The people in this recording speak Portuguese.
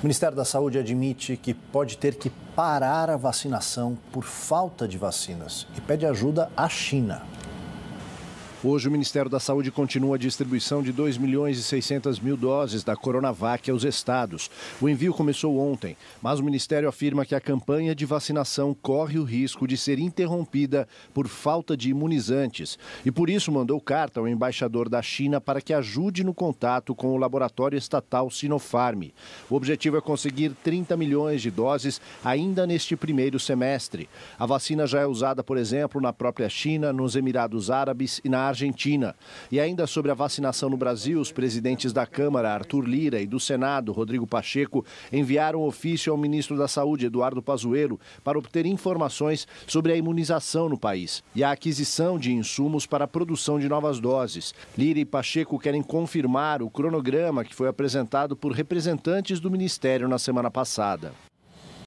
O Ministério da Saúde admite que pode ter que parar a vacinação por falta de vacinas e pede ajuda à China. Hoje, o Ministério da Saúde continua a distribuição de 2 milhões e 600 mil doses da Coronavac aos estados. O envio começou ontem, mas o Ministério afirma que a campanha de vacinação corre o risco de ser interrompida por falta de imunizantes e, por isso, mandou carta ao embaixador da China para que ajude no contato com o laboratório estatal Sinopharm. O objetivo é conseguir 30 milhões de doses ainda neste primeiro semestre. A vacina já é usada, por exemplo, na própria China, nos Emirados Árabes e na Argentina. E ainda sobre a vacinação no Brasil, os presidentes da Câmara, Arthur Lira, e do Senado, Rodrigo Pacheco, enviaram ofício ao ministro da Saúde, Eduardo Pazuello, para obter informações sobre a imunização no país e a aquisição de insumos para a produção de novas doses. Lira e Pacheco querem confirmar o cronograma que foi apresentado por representantes do Ministério na semana passada.